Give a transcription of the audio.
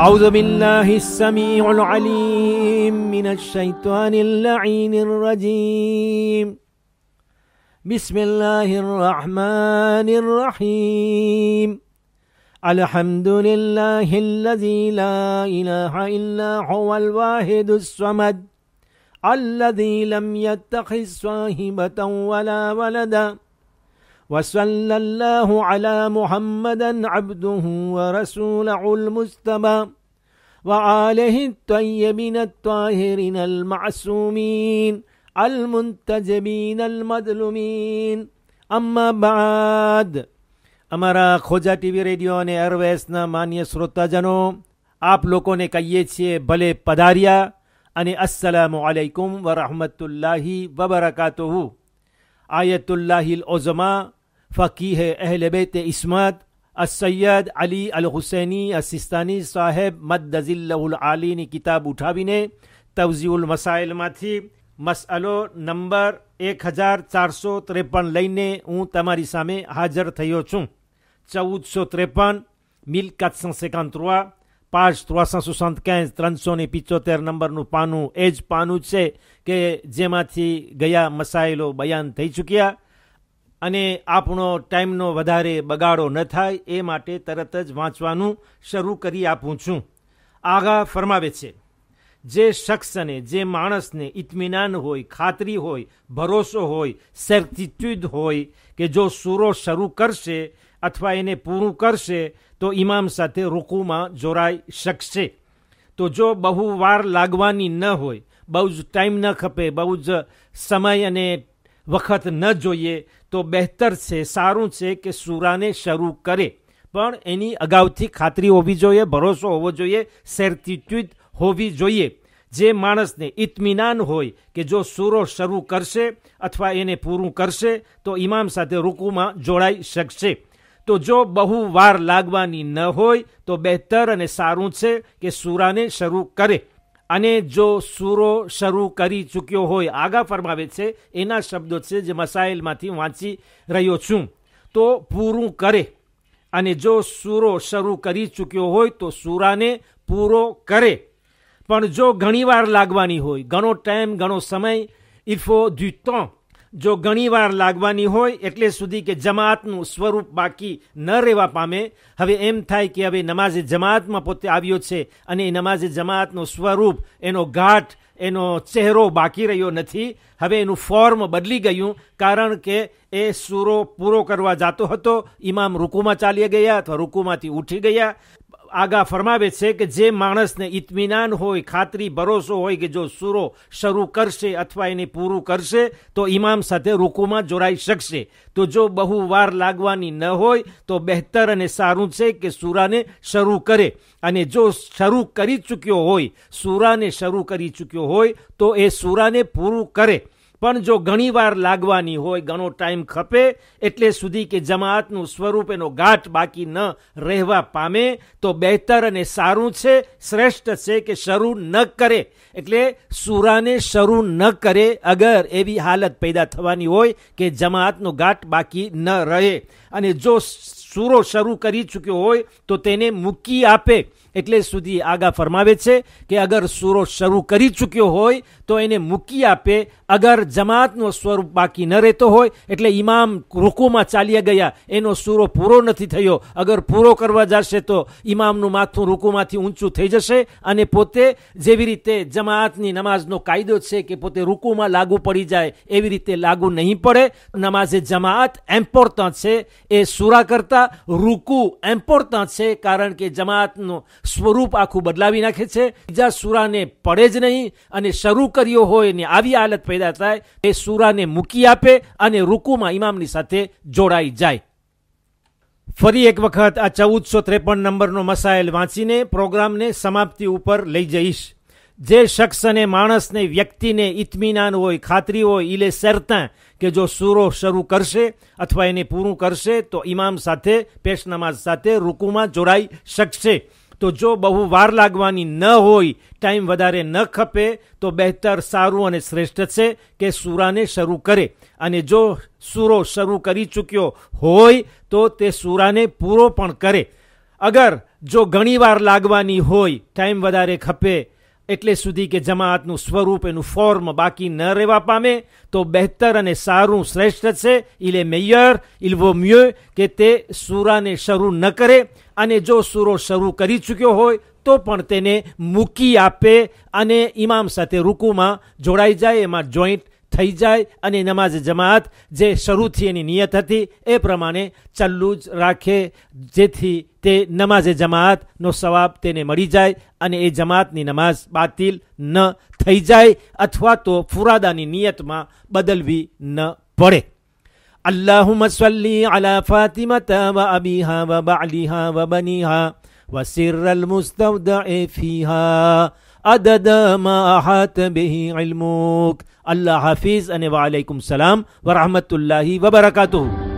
أعوذ بالله السميع العليم من الشيطان اللعين الرجيم بسم الله الرحمن الرحيم الحمد لله الذي لا إله إلا هو الواحد الصمد الذي لم يتخذ صاحبة ولا ولدا وصلى الله على محمد عبده ورسوله المستبى وعاله الطيبين الطاهرين المعصومين المنتجبين المظلومين أما بعد ارويس نا ماني سروتا جنو آپ માન્ય نے کہیے چھے કહીએ پداریا ભલે السلام علیکم ورحمت اللہ وبرکاتہ آیت اللہ العظمہ फ़कीह अहल बेत इसमत असैद अली अल हुसैनी असिस्तानी साहेब मदजिल्लाली ने किताब उठा भी ने तवजील माथी मसलो नंबर एक हज़ार चार सौ त्रेपन लई ने हूँ तमारी हाजर थो छु चौद सौ त्रेपन मिल कत सेकान त्रुआ पांच त्रोसा सौ सत्तकैस त्रन सौ ने पिचोतेर नंबर नु पानू एज पानू से गया मसाइलो बयान थी चुकिया અને આપણો ટાઈમનો વધારે બગાડો ન થાય એ માટે તરત જ વાંચવાનું શરૂ કરી આપું છું આગા ફરમાવે છે જે શખ્સને જે માણસને ઇતમિનાન હોય ખાતરી હોય ભરોસો હોય સેર્ટિટ્યુડ હોય કે જો સૂરો શરૂ કરશે અથવા એને પૂરું કરશે તો ઇમામ સાથે રૂકુમાં જોડાઈ શકશે તો જો બહુ વાર લાગવાની ન હોય બહુ જ ટાઈમ ન ખપે બહુ જ સમય અને વખત ન જોઈએ તો બહેતર છે સારું છે કે સુરાને શરૂ કરે પણ એની અગાઉથી ખાતરી હોવી જોઈએ ભરોસો હોવો જોઈએ સેર્ટિટ્યુડ હોવી જોઈએ જે માણસને ઇતમિનાન હોય કે જો સૂરો શરૂ કરશે અથવા એને પૂરું કરશે તો ઇમામ સાથે રૂકુમાં જોડાઈ શકશે તો જો બહુ વાર લાગવાની ન હોય તો બહેતર અને સારું છે કે સૂરાને શરૂ કરે અને જો સૂરો શરૂ કરી ચૂક્યો હોય આગા ફરમાવે છે એના શબ્દો છે જે મસાઇલમાંથી વાંચી રહ્યો છું તો પૂરું કરે અને જો સૂરો શરૂ કરી ચૂક્યો હોય તો સૂરાને પૂરો કરે પણ જો ઘણીવાર લાગવાની હોય ઘણો ટાઈમ ઘણો સમય ઇફો ડ્યુ ટોં જો ઘણીવાર લાગવાની હોય એટલે સુધી કે જમાતનું સ્વરૂપ બાકી ન રહેવા પામે હવે એમ થાય કે હવે નમાઝે જમાતમાં પોતે આવ્યો છે અને એ નમાઝે જમાતનું સ્વરૂપ એનો ઘાટ એનો ચહેરો બાકી રહ્યો નથી હવે એનું ફોર્મ બદલી ગયું કારણ કે એ સૂરો પૂરો કરવા જતો હતો ઇમામ રૂકુમાં ચાલી ગયા અથવા રૂકુમાંથી ઉઠી ગયા આગા ફરમાવે છે કે જે માણસને ઇતમિનાન હોય ખાતરી ભરોસો હોય કે જો સૂરો શરૂ કરશે અથવા એને પૂરું કરશે તો ઇમામ સાથે રૂકુમાં જોડાઈ શકશે તો જો બહુ વાર લાગવાની ન હોય તો બહેતર અને સારું છે કે સૂરાને શરૂ કરે અને જો શરૂ કરી ચૂક્યો હોય સૂરાને શરૂ કરી ચૂક્યો હોય તો એ સૂરાને પૂરું કરે પણ જો ઘણીવાર લાગવાની હોય ઘણો ટાઈમ ખપે એટલે સુધી કે જમાતનું સ્વરૂપ એનો ગાંઠ બાકી ન રહેવા પામે તો બહેતર અને સારું છે શ્રેષ્ઠ છે કે શરૂ ન કરે એટલે સુરાને શરૂ ન કરે અગર એવી હાલત પેદા થવાની હોય કે જમાતનો ગાંઠ બાકી ન રહે અને જો સૂરો શરૂ કરી ચૂક્યો હોય તો તેને મૂકી આપે એટલે સુધી આગા ફરમાવે છે કે અગર સૂરો શરૂ કરી ચૂક્યો હોય તો એને મૂકી આપે અગર જમાતનો સ્વરૂપ બાકી ન રહેતો હોય એટલે ઇમામ રૂકુમાં ચાલ્યા ગયા એનો સૂરો પૂરો નથી થયો અગર પૂરો કરવા જશે તો ઇમામનું માથું રૂકુમાંથી ઊંચું થઈ જશે અને પોતે જેવી રીતે જમાતની નમાઝનો કાયદો છે કે પોતે રૂકુમાં લાગુ પડી જાય એવી રીતે લાગુ નહીં પડે નમાઝે જમાત એમ્પોર્ટન્ટ છે એ સૂરા કરતાં રૂકુ એમ્પોર્ટન્ટ છે કારણ કે જમાતનો સ્વરૂપ આખું બદલાવી નાખે છે બીજા સુરાને પડે જ નહીં અને શરૂ કર્યો હોય ને આવી હાલત પેદા થાય એ સુરાને મૂકી આપે અને રૂકુમાં ઇમામની સાથે જોડાઈ જાય ફરી એક વખત આ ચૌદસો ત્રેપન નંબરનો મસાઇલ વાંચીને પ્રોગ્રામને સમાપ્તિ ઉપર લઈ જઈશ જે શખ્સ અને માણસને વ્યક્તિને ઇતમિનાન હોય ખાતરી હોય ઇલે શરતા કે જો સૂરો શરૂ કરશે અથવા એને પૂરું કરશે તો ઇમામ સાથે પેશ નમાઝ સાથે રૂકુમાં જોડાઈ શકશે તો જો બહુ વાર લાગવાની ન હોય ટાઈમ વધારે ન ખપે તો બહેતર સારું અને શ્રેષ્ઠ છે કે સૂરાને શરૂ કરે અને જો સૂરો શરૂ કરી ચૂક્યો હોય તો તે સૂરાને પૂરો પણ કરે અગર જો ઘણીવાર લાગવાની હોય ટાઈમ વધારે ખપે એટલે સુધી કે જમાતનું સ્વરૂપ એનું ફોર્મ બાકી ન રહેવા પામે તો બહેતર અને સારું શ્રેષ્ઠ છે ઇલે મેયર ઇલવો મ્યો કે તે સૂરાને શરૂ ન કરે અને જો સૂરો શરૂ કરી ચૂક્યો હોય તો પણ તેને મૂકી આપે અને ઇમામ સાથે રૂકુમાં જોડાઈ જાય એમાં જોઈન્ટ થઈ જાય અને નમાઝ જમાત જે શરૂથી એની નિયત હતી એ પ્રમાણે ચલ્લું જ રાખે જેથી તે નમાઝે જમાત નો સવાબ તેને મળી જાય અને એ જમાતની નમાઝ બાતિલ ન થઈ જાય અથવા તો ફુરાદાની નિયતમાં બદલવી ન પડે اللهم صل على فاطمة وأبيها وبعلها وبنيها وسر المستودع فيها عدد ما أحاط به علمك الله حافظ أن وعليكم السلام ورحمة الله وبركاته